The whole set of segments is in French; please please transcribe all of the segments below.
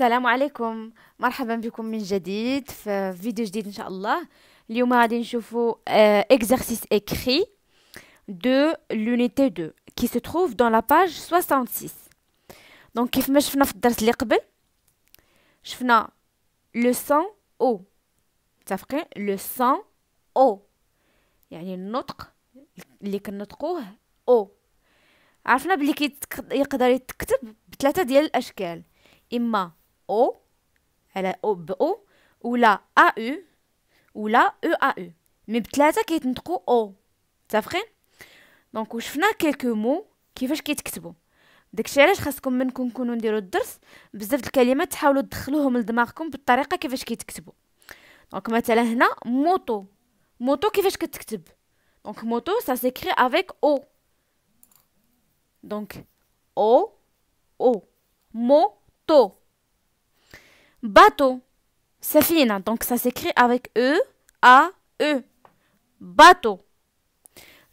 السلام عليكم مرحبا بكم من جديد في فيديو جديد ان شاء الله اليوم غادي نشوفو اكزرسيس اكري دو لونيتي 2 كي سو تروف دون لا باج 66 دونك كيف ما شفنا في الدرس اللي قبل شفنا لو سون او متفقين لو سون او يعني النطق اللي كنطقوه او عرفنا بلي كيقدر يتكتب بثلاثه ديال الاشكال اما O على أو بأو ولا U ولا e, U مي بثلاثة كيتنطقوا أو تافخين دونك وشفنا كيلكو مو كيفاش كيتكتبوا داكشي علاش خاصكم منكم نكونو نديروا الدرس بزاف د الكلمات تحاولوا تدخلوهم لدماغكم بالطريقه كيفاش كيتكتبوا دونك مثلا هنا موطو موطو كيفاش كتكتب دونك موطو سا سيكري افيك او دونك او او موطو Bateau. Safina. Donc ça s'écrit avec E, A, E. Bateau.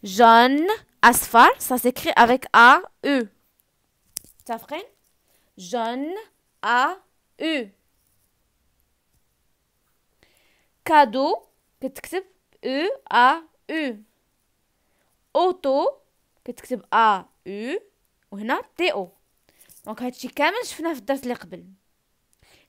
Jaune. asphalte, Ça s'écrit avec A, E. Ça ferait Jaune. A, E. Cadeau. كتكتب E, A, E. Auto. كتكتب A, e. وهنا تي او دونك هادشي كامل شفناه في الدرس اللي قبل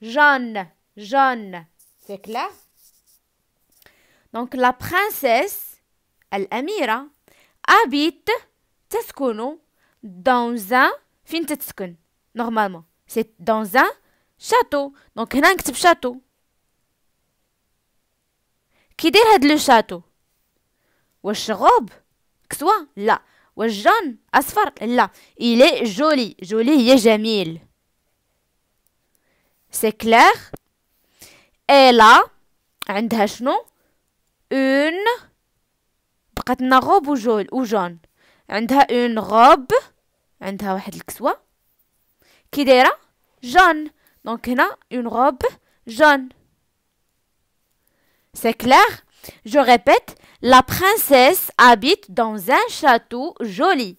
jaune, jeanne. C'est clair? Donc la princesse, Al-Amira, habite Tesconu dans un fin normalement. C'est dans un château. Donc, il y château. Qui est le château Où est-ce robe Que soit Là. Où est Là. Il est joli. Joli, et est c'est clair Elle a une robe jaune. Elle a une robe عندها واحد الكسوة a une robe jaune C'est clair Je répète, la princesse habite dans un château joli.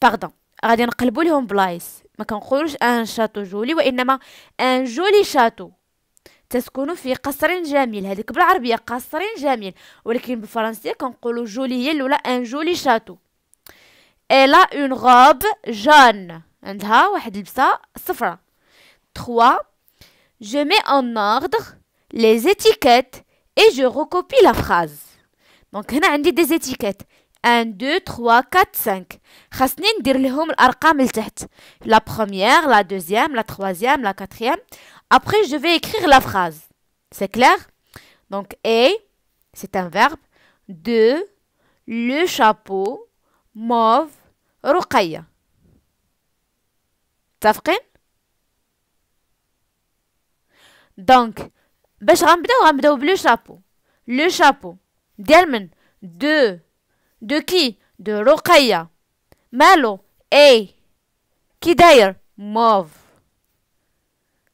Pardon, غادي نقلبوا ما كنقولوش ان شاتو جولي وانما ان جولي شاتو تسكن في قصر جميل هذيك بالعربيه قصر جميل ولكن بالفرنسيه كنقولوا جولي هي الاولى ان جولي شاتو الا اون غوب جون عندها واحد لبسه صفراء 3 je mets en ordre les étiquettes et je recopie la phrase دونك هنا عندي دي étiquettes 1 2 3 4 5 La la première la deuxième la troisième la quatrième après je vais écrire la phrase c'est clair donc et c'est un verbe de le chapeau mauve رقية Donc, دونك باش غنبداو غنبداو Le le chapeau? شابو ديال de de qui De Rokaya. Malo Eh Qui d'ailleurs Mauve.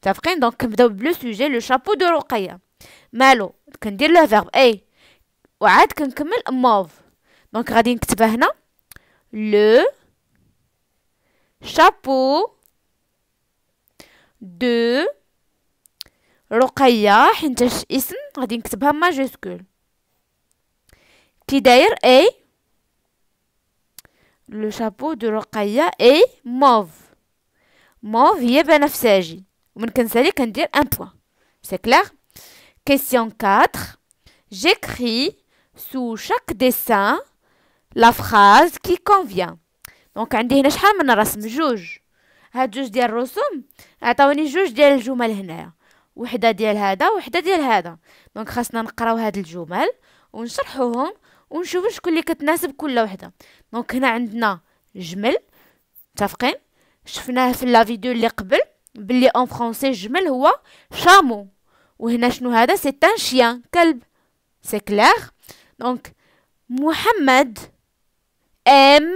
fait donc, comme d'hab, le sujet, le chapeau de Rokaya. Malo, quand dit le verbe Eh Ou ad, quand kemel Mauve. Donc, on va radin ktibahna Le chapeau de Rokaya, On va radin en majuscule. Qui d'ailleurs Eh le شابو دو رقية اي موف موف هي بنفسجي ومن كنسالي كندير ان بوان سي كلير كيسيون 4 جيكري سو شاك ديسان لا فراز كي كونفيان دونك عندي هنا شحال من رسم جوج هاد جوج ديال الرسوم عطاوني جوج ديال الجمل هنايا وحده ديال هذا وحده ديال هذا دونك خاصنا نقراو هاد الجمل ونشرحوهم ونشوفوا شكون اللي كتناسب كل وحده دونك هنا عندنا جمل متفقين شفناه في لا فيديو اللي قبل باللي اون فرونسي جمل هو شامو وهنا شنو هذا سي تان شيان كلب سي كلير دونك محمد ام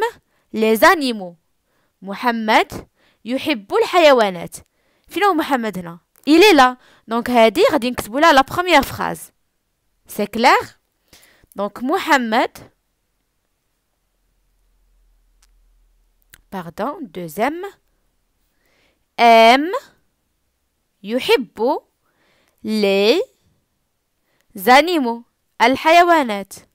لي زانيمو محمد يحب الحيوانات فين هو محمد هنا الي لا دونك هادي غادي نكتبوا لها لا بروميير فراز سي كلير Donc, Mohamed, pardon, deuxième M, aime, les animaux, al-hayawanat.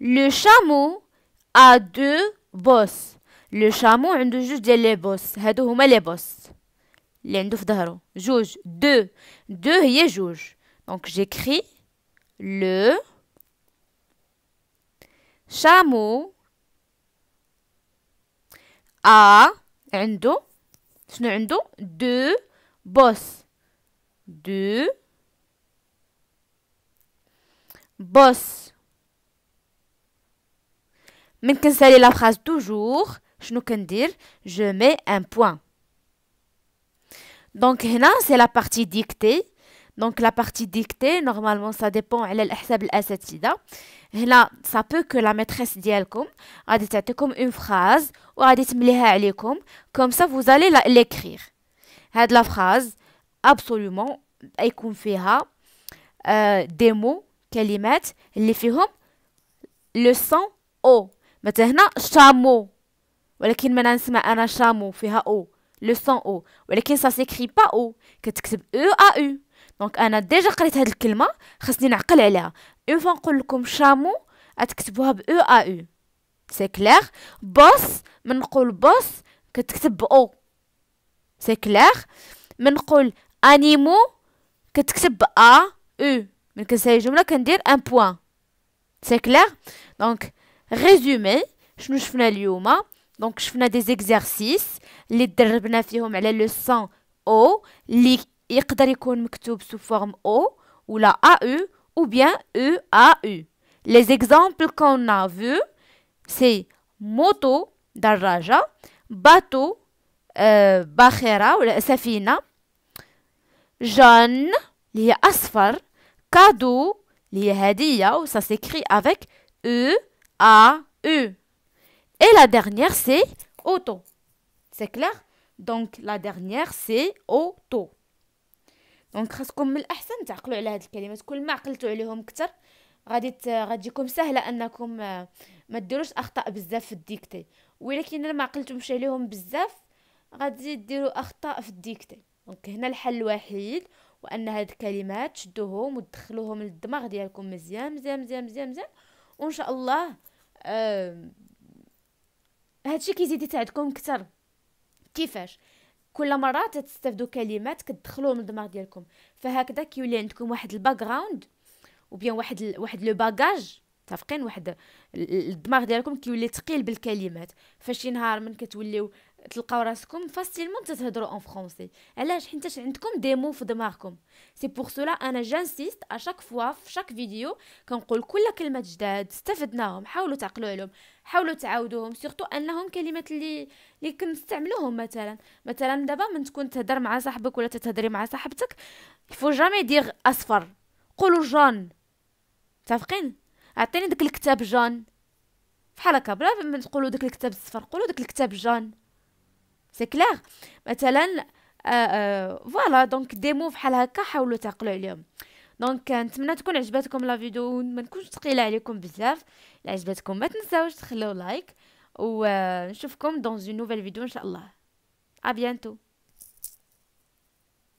Le chameau a deux bosses. Le chameau a juste les bosses. les bosses. L'endoûdaro juge deux deux y est juge donc j'écris le chameau a un chnendo deux boss deux boss. Mais est la phrase toujours? Je nous qu'en dire? Je mets un point. Donc là, c'est la partie dictée. Donc la partie dictée, normalement, ça dépend de l'ahsab al Là, ça peut que la maîtresse comme a comme une phrase ou a dit comme ça vous allez l'écrire. Had la phrase absolument et qu'on fera euh, des mots كلمات اللي فيهم le son O. مثلا هنا شامو ولكن ما نسمع انا شامو فيها o » le son O. Mais ça ne s'écrit pas O. Tu E A U. Donc, on a déjà parlé de cette phrase. ce qu'il y je Une fois que je chamou », tu E A U. C'est clair Boss, je ce boss, tu O. C'est clair Je animaux, animo, tu écris A U. Mais que un point. C'est clair Donc, résumé, je donc, je fais des exercices. Les دربنا فيهم على le son O, qui peuvent être sous forme O ou la A-U, ou bien U-A-U. E Les exemples qu'on a vus, c'est moto, daraja, bateau, euh, ou la سفينة, jeune, qui est « أصفر, cadeau, هدية, ça s'écrit avec E, A, ». Et la dernière, c'est auto. C'est clair Donc, la dernière, c'est auto. دونك خاصكم من الاحسن تعقلوا على هاد الكلمات كل ما عقلتوا عليهم اكثر غادي غاديكم سهله انكم آه، ما ديروش اخطاء بزاف في الديكتي ولكن ما عقلتمش عليهم بزاف غادي ديروا اخطاء في الديكتي دونك هنا الحل الوحيد وان هاد الكلمات شدوهم وتدخلوهم للدماغ ديالكم مزيان مزيان مزيان مزيان مزيان وان شاء الله آه هادشي كيزيد يساعدكم كثر كيفاش كل مره تستافدوا كلمات من الدماغ ديالكم فهكذا كيولي عندكم واحد الباك جراوند وبيان واحد ال... واحد لو باجاج متفقين واحد الدماغ ديالكم كيولي ثقيل بالكلمات فشي نهار من كتوليو تلقاو راسكم فاسيلمون تتهضروا اون فرونسي علاش حيت عندكم دي مو في دماغكم سي بور سولا انا جانسيست اشاك فوا في شاك فيديو كنقول كل كلمه جداد استفدناهم حاولوا تعقلوا عليهم حاولوا تعاودوهم سيغتو انهم كلمات اللي اللي كنستعملوهم مثلا مثلا دابا من تكون تهضر مع صاحبك ولا تتهضري مع صاحبتك فو جامي دير اصفر قولوا جون متفقين عطيني داك الكتاب جون بحال هكا بلا ما تقولوا داك الكتاب الصفر قولوا داك الكتاب جون سي كلير مثلا فوالا دونك دي مو بحال هكا حاولوا تعقلوا عليهم دونك euh, نتمنى تكون عجبتكم لا فيديو وما نكونش ثقيله عليكم بزاف الا عجبتكم ما تنساوش تخليو لايك ونشوفكم دون اون نوفيل فيديو ان شاء الله ا بيانتو